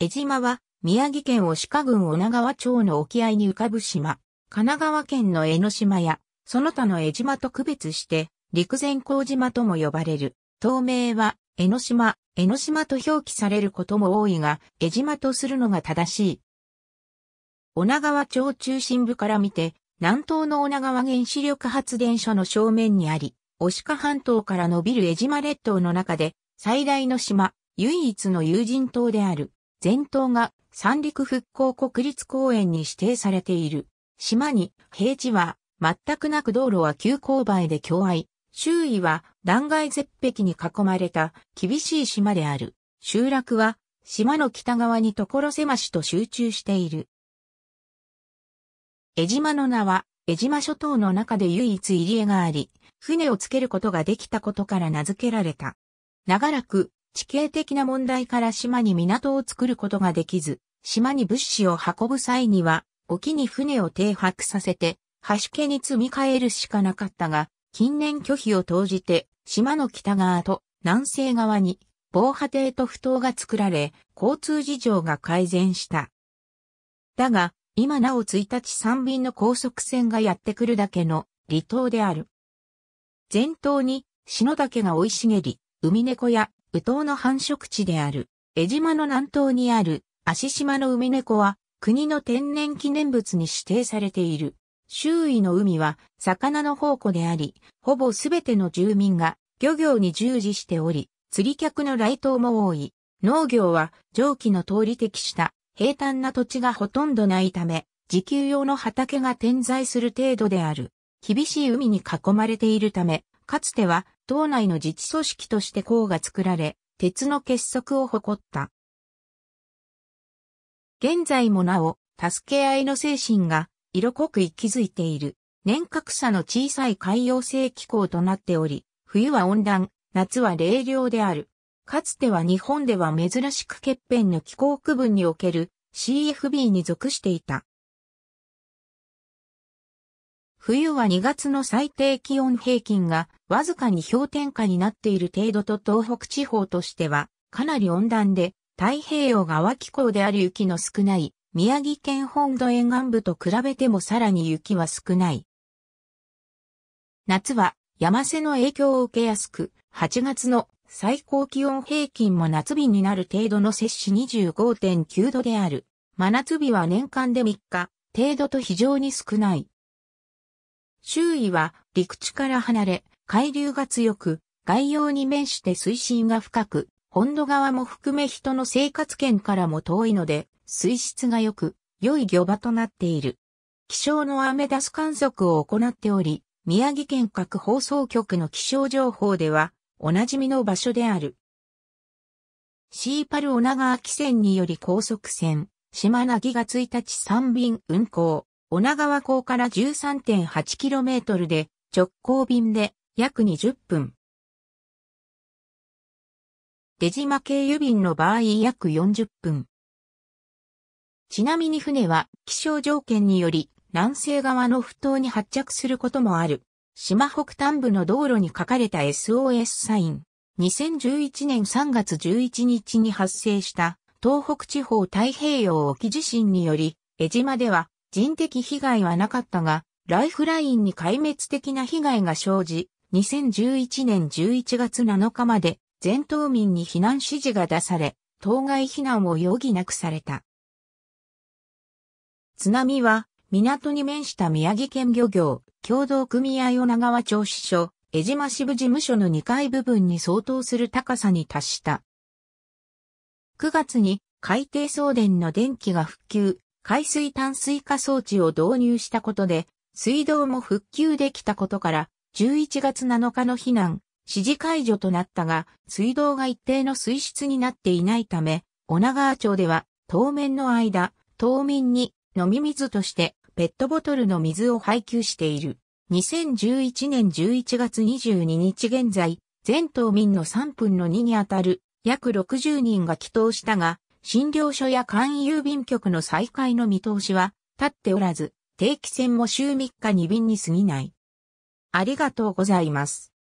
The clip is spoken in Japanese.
江島は、宮城県押鹿郡女川町の沖合に浮かぶ島、神奈川県の江ノ島や、その他の江島と区別して、陸前高島とも呼ばれる。東名は、江ノ島、江ノ島と表記されることも多いが、江島とするのが正しい。女川町中心部から見て、南東の女川原子力発電所の正面にあり、押鹿半島から伸びる江島列島の中で、最大の島、唯一の有人島である。全島が三陸復興国立公園に指定されている。島に平地は全くなく道路は急勾配で狭隘。周囲は断崖絶壁に囲まれた厳しい島である。集落は島の北側に所狭しと集中している。江島の名は江島諸島の中で唯一入り江があり、船をつけることができたことから名付けられた。長らく地形的な問題から島に港を作ることができず、島に物資を運ぶ際には、沖に船を停泊させて、橋家に積み替えるしかなかったが、近年拒否を投じて、島の北側と南西側に防波堤と不頭が作られ、交通事情が改善した。だが、今なお1日3便の高速船がやってくるだけの離島である。前頭に、篠岳が生い茂り、海猫やウトウの繁殖地である、江島の南東にある、足島の梅猫は、国の天然記念物に指定されている。周囲の海は、魚の宝庫であり、ほぼすべての住民が、漁業に従事しており、釣り客の来島も多い。農業は、上記の通り適した、平坦な土地がほとんどないため、自給用の畑が点在する程度である。厳しい海に囲まれているため、かつては党内の自治組織として項が作られ、鉄の結束を誇った。現在もなお、助け合いの精神が色濃く息づいている。年較差の小さい海洋性気候となっており、冬は温暖、夏は冷涼である。かつては日本では珍しく欠片の気候区分における CFB に属していた。冬は2月の最低気温平均がわずかに氷点下になっている程度と東北地方としてはかなり温暖で太平洋側気候である雪の少ない宮城県本土沿岸部と比べてもさらに雪は少ない。夏は山瀬の影響を受けやすく、8月の最高気温平均も夏日になる程度の摂氏25.9度である。真夏日は年間で3日程度と非常に少ない。周囲は陸地から離れ、海流が強く、外洋に面して水深が深く、本土側も含め人の生活圏からも遠いので、水質が良く、良い漁場となっている。気象のアメダス観測を行っており、宮城県各放送局の気象情報では、おなじみの場所である。シーパルオナガ川汽船により高速船、島なぎが1日3便運航。女川港から 13.8km で直行便で約20分。出島経由便の場合約40分。ちなみに船は気象条件により南西側の不頭に発着することもある。島北端部の道路に書かれた SOS サイン。2011年3月11日に発生した東北地方太平洋沖地震により、江島では人的被害はなかったが、ライフラインに壊滅的な被害が生じ、2011年11月7日まで全島民に避難指示が出され、当該避難を余儀なくされた。津波は、港に面した宮城県漁業、共同組合女川町支所、江島支部事務所の2階部分に相当する高さに達した。9月に海底送電の電気が復旧、海水淡水化装置を導入したことで、水道も復旧できたことから、11月7日の避難、指示解除となったが、水道が一定の水質になっていないため、女川町では、当面の間、島民に飲み水としてペットボトルの水を配給している。2011年11月22日現在、全島民の3分の2にあたる約60人が祈祷したが、診療所や簡易郵便局の再開の見通しは立っておらず、定期船も週3日2便に過ぎない。ありがとうございます。